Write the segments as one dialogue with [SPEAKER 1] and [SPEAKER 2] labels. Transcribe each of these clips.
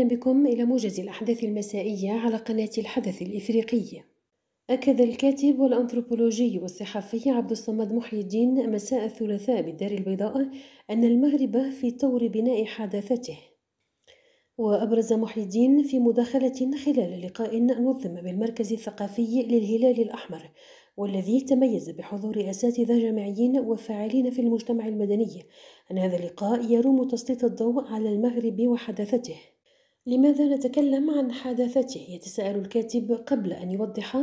[SPEAKER 1] أهلا بكم إلى موجز الأحداث المسائية على قناة الحدث الإفريقي أكد الكاتب والأنثروبولوجي والصحفي عبد الصمد محي الدين مساء الثلاثاء بالدار البيضاء أن المغرب في طور بناء حداثته وأبرز محي الدين في مداخلة خلال لقاء نظم بالمركز الثقافي للهلال الأحمر والذي تميز بحضور أساتذة جامعيين وفاعلين في المجتمع المدني أن هذا اللقاء يروم تسليط الضوء على المغرب وحداثته لماذا نتكلم عن حداثته؟ يتساءل الكاتب قبل أن يوضح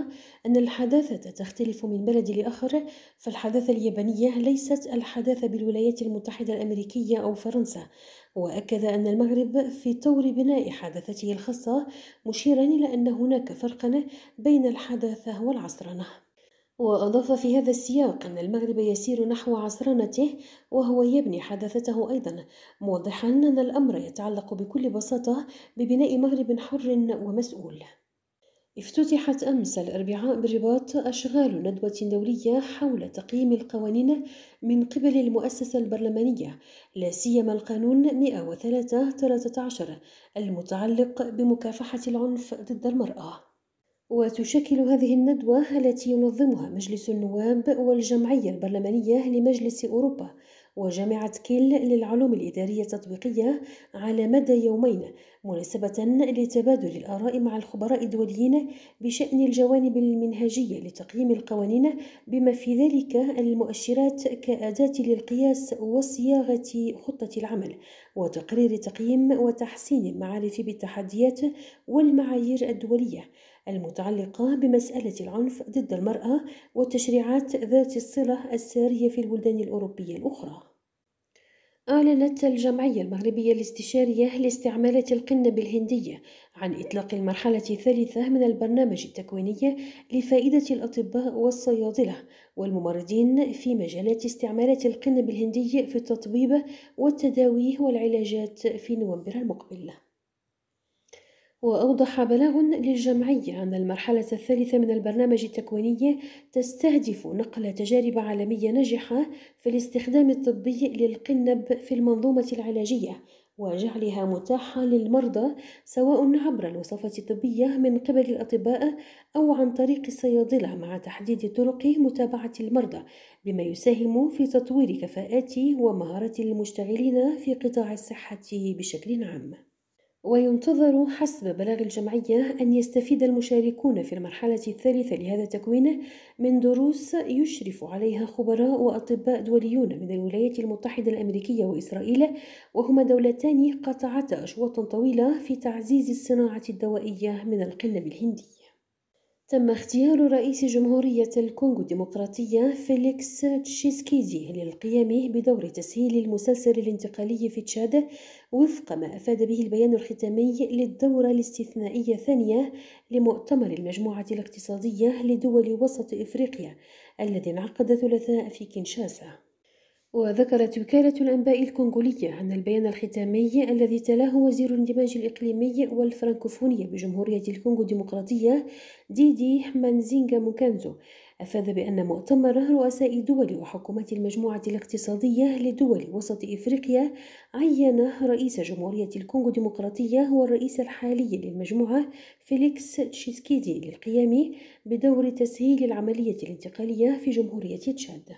[SPEAKER 1] أن الحداثة تختلف من بلد لآخر، فالحداثة اليابانية ليست الحداثة بالولايات المتحدة الأمريكية أو فرنسا، وأكد أن المغرب في طور بناء حداثته الخاصة، مشيرا إلى أن هناك فرقا بين الحداثة والعصرنة. وأضاف في هذا السياق أن المغرب يسير نحو عصرنته وهو يبني حداثته أيضا موضحا أن الأمر يتعلق بكل بساطة ببناء مغرب حر ومسؤول افتتحت أمس الأربعاء بالرباط أشغال ندوة دولية حول تقييم القوانين من قبل المؤسسة البرلمانية لا سيما القانون 103 13 المتعلق بمكافحة العنف ضد المرأة وتشكل هذه الندوة التي ينظمها مجلس النواب والجمعية البرلمانية لمجلس أوروبا وجامعة كيل للعلوم الإدارية التطبيقية على مدى يومين مناسبة لتبادل الآراء مع الخبراء الدوليين بشأن الجوانب المنهجية لتقييم القوانين بما في ذلك المؤشرات كأداة للقياس وصياغة خطة العمل وتقرير تقييم وتحسين المعارف بالتحديات والمعايير الدولية المتعلقة بمسألة العنف ضد المرأة والتشريعات ذات الصلة السارية في البلدان الأوروبية الأخرى. أعلنت الجمعية المغربية الاستشارية لاستعمالة القنب الهندية عن إطلاق المرحلة الثالثة من البرنامج التكويني لفائدة الأطباء والصيادلة والممرضين في مجالات استعمالة القنب الهندي في التطبيب والتداوي والعلاجات في نوفمبر المقبل. وأوضح بلاغ للجمعية أن المرحلة الثالثة من البرنامج التكويني تستهدف نقل تجارب عالمية ناجحة في الاستخدام الطبي للقنب في المنظومة العلاجية وجعلها متاحة للمرضى سواء عبر الوصفة الطبية من قبل الأطباء أو عن طريق الصيادلة مع تحديد طرق متابعة المرضى بما يساهم في تطوير كفاءات ومهارة المشتغلين في قطاع الصحة بشكل عام وينتظر حسب بلاغ الجمعية أن يستفيد المشاركون في المرحلة الثالثة لهذا التكوين من دروس يشرف عليها خبراء وأطباء دوليون من الولايات المتحدة الأمريكية وإسرائيل وهما دولتان قطعتا أشواط طويلة في تعزيز الصناعة الدوائية من القلم الهندي تم اختيار رئيس جمهورية الكونغو الديمقراطية فيليكس تشيسكيدي للقيام بدور تسهيل المسلسل الانتقالي في تشاد وفق ما أفاد به البيان الختامي للدورة الاستثنائية الثانية لمؤتمر المجموعة الاقتصادية لدول وسط إفريقيا الذي انعقد ثلاثاء في كينشاسا. وذكرت وكالة الأنباء الكونغولية أن البيان الختامي الذي تلاه وزير الاندماج الإقليمي والفرنكوفونية بجمهورية الكونغو الديمقراطية ديدي مانزينغا موكانزو أفاد بأن مؤتمر رؤساء دول وحكومات المجموعة الاقتصادية لدول وسط إفريقيا عين رئيس جمهورية الكونغو الديمقراطية والرئيس الحالي للمجموعة فيليكس تشيسكيدي للقيام بدور تسهيل العملية الانتقالية في جمهورية تشاد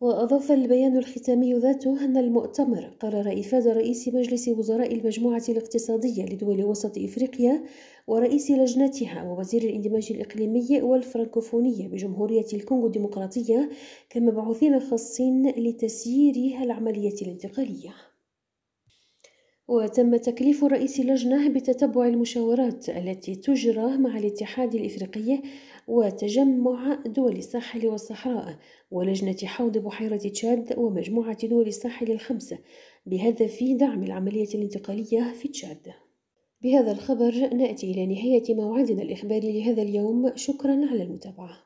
[SPEAKER 1] وأضاف البيان الختامي ذاته أن المؤتمر قرر إفادة رئيس مجلس وزراء المجموعة الاقتصادية لدول وسط إفريقيا ورئيس لجنتها ووزير الاندماج الإقليمي والفرنكوفونية بجمهورية الكونغو الديمقراطية كمبعوثين خاصين لتسيير العملية الانتقالية وتم تكليف رئيس اللجنة بتتبع المشاورات التي تجرى مع الاتحاد الإفريقي وتجمع دول الساحل والصحراء ولجنة حوض بحيرة تشاد ومجموعة دول الساحل الخمسة بهدف دعم العملية الانتقالية في تشاد بهذا الخبر نأتي إلى نهاية موعدنا الإخباري لهذا اليوم شكرا على المتابعة